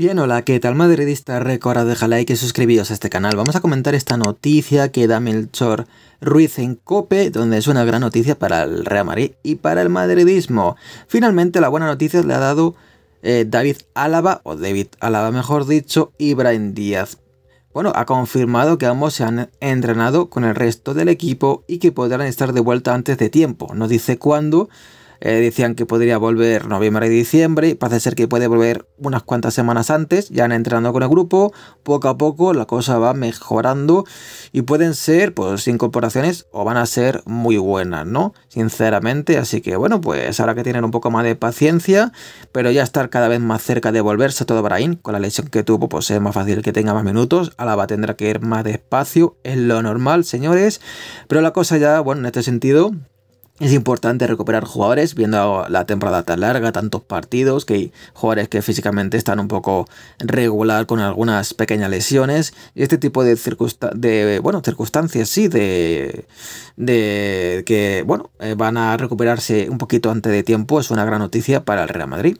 Bien, hola, ¿qué tal madridista Recuerda Deja like y suscribiros a este canal. Vamos a comentar esta noticia que da Melchor Ruiz en COPE, donde es una gran noticia para el Real Madrid y para el madridismo. Finalmente, la buena noticia le ha dado eh, David Álava, o David Álava mejor dicho, y Díaz. Bueno, ha confirmado que ambos se han entrenado con el resto del equipo y que podrán estar de vuelta antes de tiempo. No dice cuándo, eh, decían que podría volver noviembre y diciembre, parece ser que puede volver unas cuantas semanas antes, ya han entrenado con el grupo, poco a poco la cosa va mejorando y pueden ser pues incorporaciones o van a ser muy buenas, ¿no? Sinceramente, así que bueno, pues ahora que tienen un poco más de paciencia, pero ya estar cada vez más cerca de volverse todo Brain. con la lesión que tuvo, pues es más fácil que tenga más minutos, Alaba tendrá que ir más despacio, es lo normal, señores, pero la cosa ya, bueno, en este sentido, es importante recuperar jugadores, viendo la temporada tan larga, tantos partidos, que hay jugadores que físicamente están un poco regular con algunas pequeñas lesiones. Y este tipo de, circunstancias, sí, de, de que bueno, eh, van a recuperarse un poquito antes de tiempo es una gran noticia para el Real Madrid.